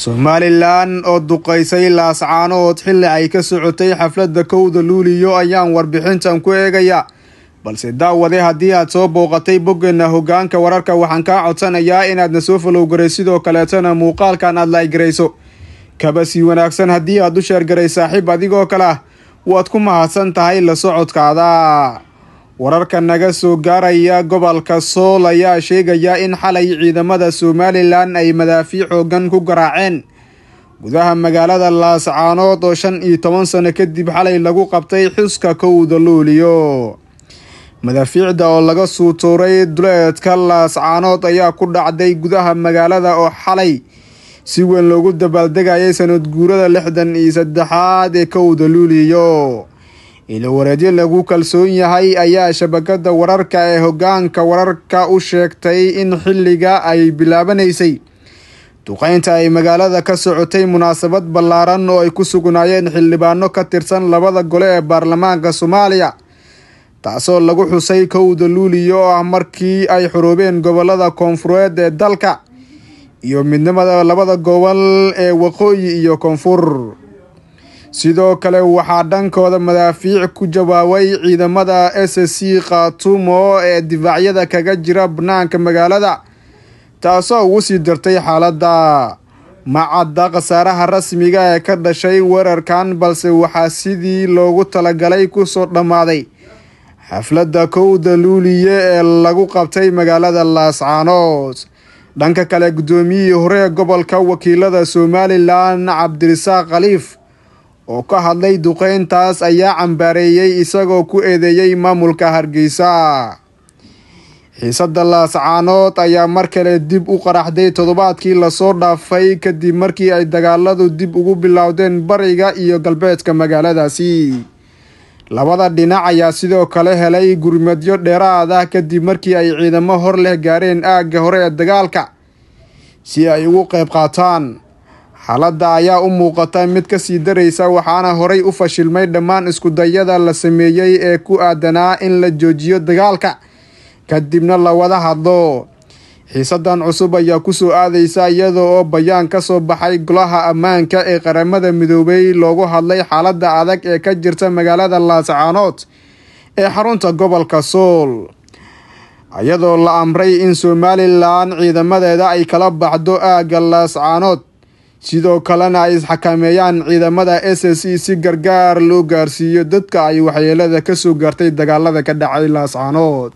somalilan oo duqaysay laascaanood xilli ay ka socotay xafladda kowda luuliyo ayaan warbixintan ku eegaya balse daawade haddii aad soo booqatay boggeenna hogaanka wararka waxaan kaa codsanayaa inaadna soo falowgaray sidoo kaleetana muuqaalkan aad laaygarayso kaba sii wanaagsan haddii aad u sheergaray saaxiib adigoo kale ah waad ku mahadsan tahay la socodkaada wararka naga soo gaaraya gobolka sool ayaa sheegaya in xalay ciidamada somalilan ay madaafiic xooggan ku garaaceen gudaha magaalada laascaanood oo shan iyo toban sano kadib xalay lagu qabtay xuska kowda luuliyo madaafiicda oo laga suu tuuray duleedka laascaanood ayaa ku dhacday gudaha magaalada oo xalay si weyn loogu dabaaldegayay sanad guurada lixdan iyo saddexaad ee kowda luuliyo ilowareedyo lagu kalsoon yahay ayaa shabakada wararka ee hoggaanka wararka u sheegtay in xilliga ay bilaabanaysay duqeynta ay magaalada ka socotay munaasabad ballaaran oo ay ku sugnaayeen xildhibaano ka tirsan labada gole ee baarlamaanka soomaaliya taasoo lagu xusay kowda luuliyo oo ah markii ay xoroobeen gobollada koonfureed ee dalka iyo midnimada labada gobol ee waqooyi iyo koonfur sidoo kale waxaa dhankooda madaafiic ku jawaabay ciidamada s c khatumo ee difaacyada kaga jira banaanka magaalada taasoo ugu sii dartay xaaladda macadda khasaaraha rasmiga ah ee ka dhashay weerarkan balse waxaa sidii loogu talagalay kusoo dhammaaday xafladda kowda luuliye ee lagu qabtay magaalada laascaanood dhanka kale guddoomiyihii hore ee gobolka wakiilada somalilan cabdirasaaq khaliif oo ka hadlay duqeyntaas ayaa cambaareeyey isagoo ku eedeeyey maamulka hargeysa xiisadda laascaanood ayaa mar kale dib u qaraxday toddobaadkii lasoo dhaafay kadib markii ay dagaaladu dib ugu bilowdeen bariga iyo galbeedka magaaladaasi labada dhinac ayaa sidoo kale helay gurmadyo dheeraad ah kadib markii ay ciidamo hor leh gaareen aagga hore ee dagaalka si ay ugu qayb qaataan xaaladda ayaa u muuqata mid kasii daraysa waxaana horay u fashilmay dhammaan iskudayada la sameeyey ee ku aadanaa in la joojiyo dagaalka kadibna la wada hadlo xiisadan cusub ayaa kusoo aadaysa iyada oo bayaan ka soo baxay golaha ammaanka ee qaramada midoobay loogu hadlay xaaladda adag ee ka jirta magaalada laascaanood ee xarunta gobolka sool iyadoo la amray in somalilan ciidamadeeda ay kala baxdo aagga laascaanood sidoo kalena ay isxakameeyaan ciidamada s s e si gargaar loo gaarsiiyo dadka ay waxyeelada ka soo gaartay dagaalada ka dhacay laascaanood